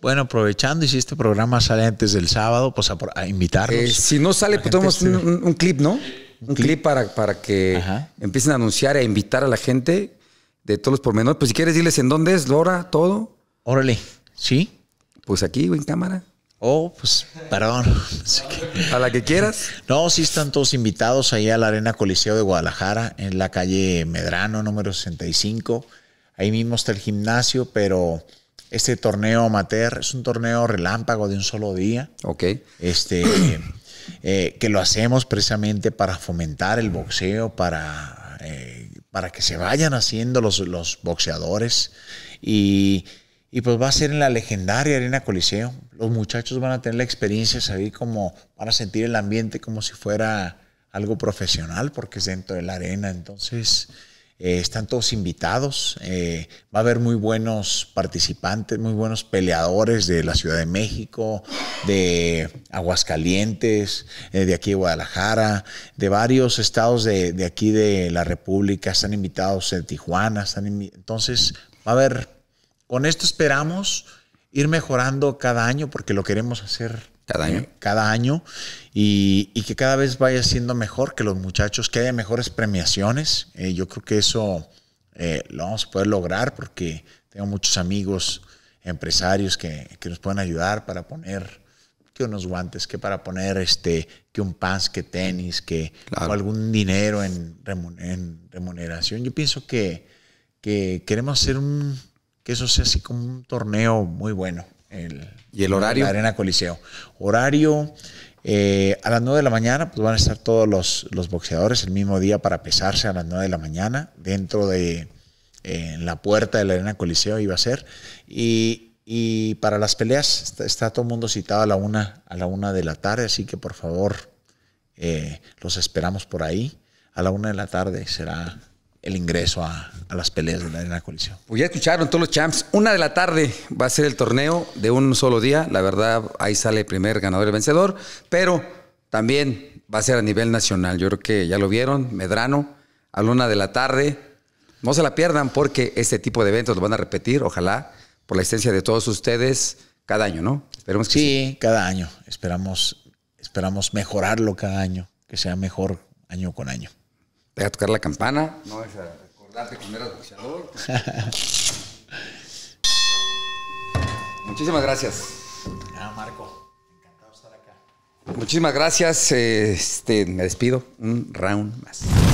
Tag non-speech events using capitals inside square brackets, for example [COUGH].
Bueno, aprovechando, y si este programa sale antes del sábado, pues a, invitarlos. Eh, si no sale, pues tenemos un, clip, ¿no? Un, clip, para, para que empiecen a anunciar e invitar a la gente de todos los pormenores. Pues si quieres, diles en dónde es, Lora, todo. Órale, sí. Pues aquí, en cámara. Oh, pues, perdón. [LAUGHS] A la que quieras. No, sí están todos invitados ahí a la Arena Coliseo de Guadalajara, en la calle Medrano, número 65. Ahí mismo está el gimnasio, pero este torneo amateur es un torneo relámpago de un solo día. Ok. Este, [CLEARS THROAT] eh, que lo hacemos precisamente para fomentar el boxeo, para, eh, para que se vayan haciendo los, los boxeadores. Y, y pues va a ser en la legendaria Arena Coliseo. Los muchachos van a tener la experiencia, salir como van a sentir el ambiente como si fuera algo profesional, porque es dentro de la arena. Entonces eh, están todos invitados. Eh, va a haber muy buenos participantes, muy buenos peleadores de la Ciudad de México, de Aguascalientes, eh, de aquí de Guadalajara, de varios estados de, aquí de la República. Están invitados en Tijuana. entonces, va a haber. Con esto esperamos ir mejorando cada año porque lo queremos hacer cada año. cada año. Y, que cada vez vaya siendo mejor, que los muchachos, que haya mejores premiaciones. Eh, yo creo que eso eh, lo vamos a poder lograr porque tengo muchos amigos, empresarios que, nos pueden ayudar para poner que unos guantes, que para poner este, que un pants, que tenis, que algún dinero en, remuneración. Yo pienso que, que queremos hacer un, que eso sea así como un torneo muy bueno. ¿Y el horario? La Arena Coliseo. Horario, eh, a las 9 de la mañana pues, van a estar todos los, boxeadores el mismo día para pesarse a las 9 de la mañana dentro de la puerta de la Arena Coliseo iba a ser. Y, para las peleas está, todo el mundo citado a la, una, a la de la tarde, así que por favor eh, los esperamos por ahí. A la una de la tarde será el ingreso a, las peleas de la arena colisión. Pues ya escucharon todos los champs. Una de la tarde va a ser el torneo de un solo día. La verdad, ahí sale el primer ganador y vencedor, pero también va a ser a nivel nacional. Yo creo que ya lo vieron, Medrano, a la una de la tarde. No se la pierdan porque este tipo de eventos lo van a repetir, ojalá, por la existencia de todos ustedes cada año, ¿no? Esperemos que sí, cada año. Esperamos, esperamos mejorarlo cada año, que sea mejor año con año a tocar la campana. No es a recordarte cuando eras boxeador. Muchísimas gracias. ah Marco. Encantado de estar acá. Muchísimas gracias. Este, me despido. Un round más.